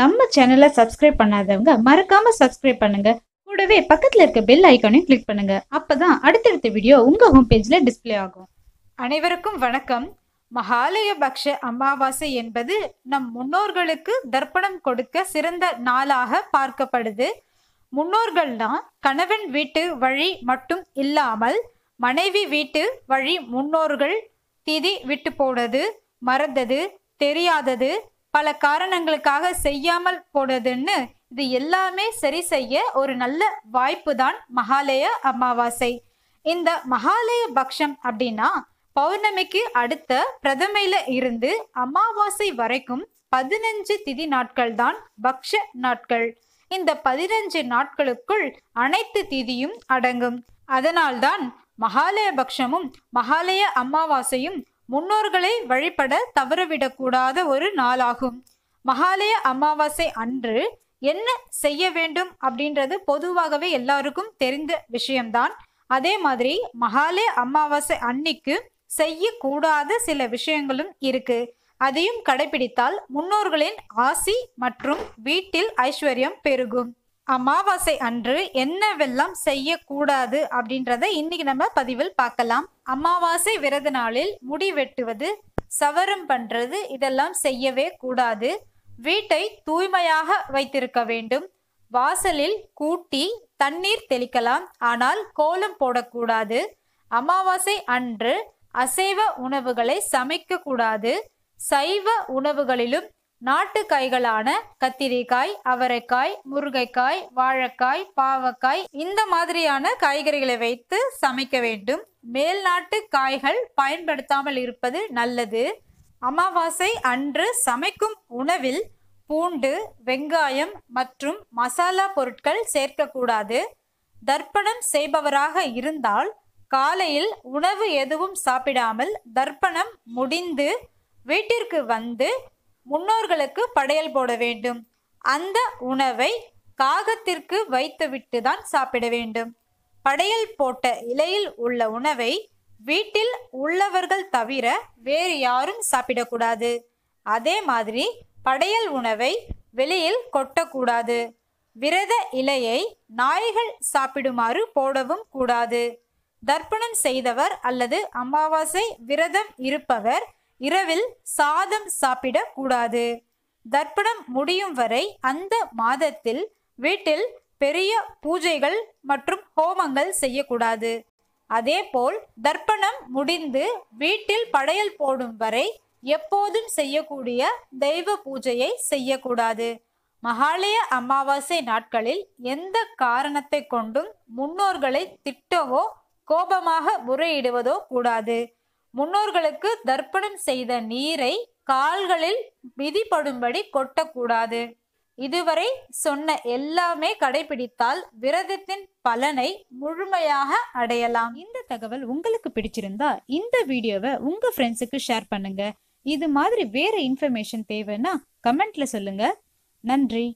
நம்ம சேனலை சப்ஸ்கிரைப் பண்ணாதவங்க மறக்காம சப்ஸ்கிரைப் பண்ணுங்க கூடவே பக்கத்துல இருக்க பெல் ஐக்கானையும் கிளிக் பண்ணுங்க அப்பதான் அடுத்தடுத்த வீடியோ உங்க ஹோம் பேஜ்ல டிஸ்பிளே ஆகும் அனைவருக்கும் வணக்கம் மகாலய பக்ஷ அமாவாசை என்பது நம் முன்னோர்களுக்கு தர்ப்பணம் கொடுக்க சிறந்த நாளாக பார்க்கப்படுது முன்னோர்கள்னா கணவன் வீட்டு வழி மட்டும் இல்லாமல் மனைவி வீட்டு வழி முன்னோர்கள் திதி விட்டு போனது மறந்தது தெரியாதது பல காரணங்களுக்காக செய்யாமல் போனதுன்னு இது எல்லாமே சரி செய்ய ஒரு நல்ல வாய்ப்பு தான் மகாலய அமாவாசை இந்த மகாலய பக்ஷம் அப்படின்னா பௌர்ணமிக்கு அடுத்த பிரதமையில இருந்து அமாவாசை வரைக்கும் பதினஞ்சு திதி நாட்கள் தான் பக்ஷ நாட்கள் இந்த பதினஞ்சு நாட்களுக்குள் அனைத்து திதியும் அடங்கும் அதனால்தான் மகாலய பக்ஷமும் மகாலய அமாவாசையும் முன்னோர்களை வழிபட தவறவிடக்கூடாத ஒரு நாளாகும் மகாலய அமாவாசை அன்று என்ன செய்ய வேண்டும் அப்படின்றது பொதுவாகவே எல்லாருக்கும் தெரிந்த விஷயம்தான் அதே மாதிரி மகாலய அமாவாசை அன்னைக்கு செய்யக்கூடாத சில விஷயங்களும் இருக்கு அதையும் கடைபிடித்தால் முன்னோர்களின் ஆசி மற்றும் வீட்டில் ஐஸ்வர்யம் பெருகும் அமாவாசை அன்று என்னவெல்லாம் செய்யக்கூடாது அப்படின்றத இன்னைக்கு நம்ம பதிவில் பார்க்கலாம் அமாவாசை விரத நாளில் முடி வெட்டுவது சவரம் பண்றது இதெல்லாம் செய்யவே கூடாது வீட்டை தூய்மையாக வைத்திருக்க வேண்டும் வாசலில் கூட்டி தண்ணீர் தெளிக்கலாம் ஆனால் கோலம் போடக்கூடாது அமாவாசை அன்று அசைவ உணவுகளை சமைக்கக்கூடாது சைவ உணவுகளிலும் நாட்டு காய்களான கத்திரிக்காய் அவரைக்காய் முருங்கைக்காய் வாழைக்காய் பாவக்காய் இந்த மாதிரியான காய்கறிகளை வைத்து சமைக்க வேண்டும் மேல்நாட்டு காய்கள் பயன்படுத்தாமல் இருப்பது நல்லது அமாவாசை அன்று சமைக்கும் உணவில் பூண்டு வெங்காயம் மற்றும் மசாலா பொருட்கள் சேர்க்கக்கூடாது தர்ப்பணம் செய்பவராக இருந்தால் காலையில் உணவு எதுவும் சாப்பிடாமல் தர்ப்பணம் முடிந்து வீட்டிற்கு வந்து முன்னோர்களுக்கு படையல் போட வேண்டும் அந்த உணவை காகத்திற்கு வைத்துவிட்டு தான் சாப்பிட வேண்டும் படையல் போட்ட இலையில் உள்ள உணவை வீட்டில் உள்ளவர்கள் தவிர வேறு யாரும் சாப்பிடக்கூடாது அதே மாதிரி படையல் உணவை வெளியில் கொட்டக்கூடாது விரத இலையை நாய்கள் சாப்பிடுமாறு போடவும் கூடாது தர்ப்பணம் செய்தவர் அல்லது அமாவாசை விரதம் இருப்பவர் இரவில் சாதம் சாப்பிடக்கூடாது தர்ப்பணம் முடியும் வரை அந்த மாதத்தில் வீட்டில் பெரிய பூஜைகள் மற்றும் ஹோமங்கள் செய்யக்கூடாது அதேபோல் தர்ப்பணம் முடிந்து வீட்டில் படையல் போடும் வரை எப்போதும் செய்யக்கூடிய தெய்வ பூஜையை செய்யக்கூடாது மகாலய அமாவாசை நாட்களில் எந்த காரணத்தை கொண்டும் முன்னோர்களை திட்டவோ கோபமாக முறையிடுவதோ கூடாது முன்னோர்களுக்கு தர்ப்பணம் செய்த நீரை கால்களில் மிதிப்படும்படி கொட்டக்கூடாது இதுவரை சொன்ன எல்லாமே கடைபிடித்தால் விரதத்தின் பலனை முழுமையாக அடையலாம் இந்த தகவல் உங்களுக்கு பிடிச்சிருந்தா இந்த வீடியோவை உங்க ஃப்ரெண்ட்ஸுக்கு ஷேர் பண்ணுங்க இது மாதிரி வேற இன்ஃபர்மேஷன் தேவைன்னா கமெண்ட்ல சொல்லுங்க நன்றி